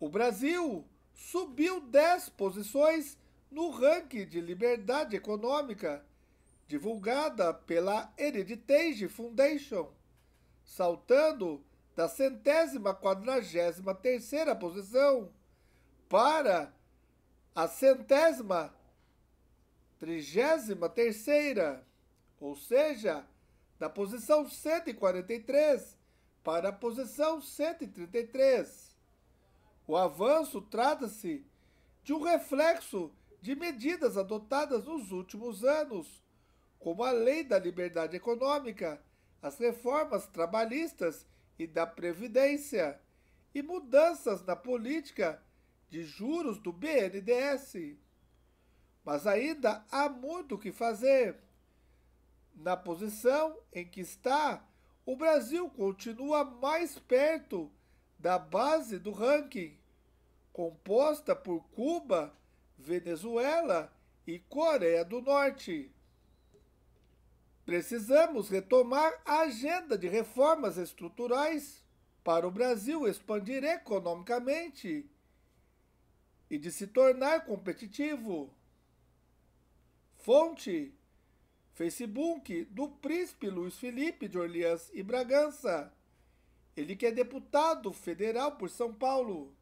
O Brasil subiu 10 posições no ranking de liberdade econômica divulgada pela Heritage Foundation, saltando da centésima quadragésima terceira posição para a centésima trigésima terceira, ou seja, da posição 143 para a posição 133. O avanço trata-se de um reflexo de medidas adotadas nos últimos anos, como a Lei da Liberdade Econômica, as reformas trabalhistas e da Previdência, e mudanças na política de juros do BNDES. Mas ainda há muito o que fazer. Na posição em que está, o Brasil continua mais perto da base do ranking, composta por Cuba, Venezuela e Coreia do Norte. Precisamos retomar a agenda de reformas estruturais para o Brasil expandir economicamente e de se tornar competitivo. Fonte: Facebook do Príncipe Luiz Felipe de Orleans e Bragança. Ele que é deputado federal por São Paulo.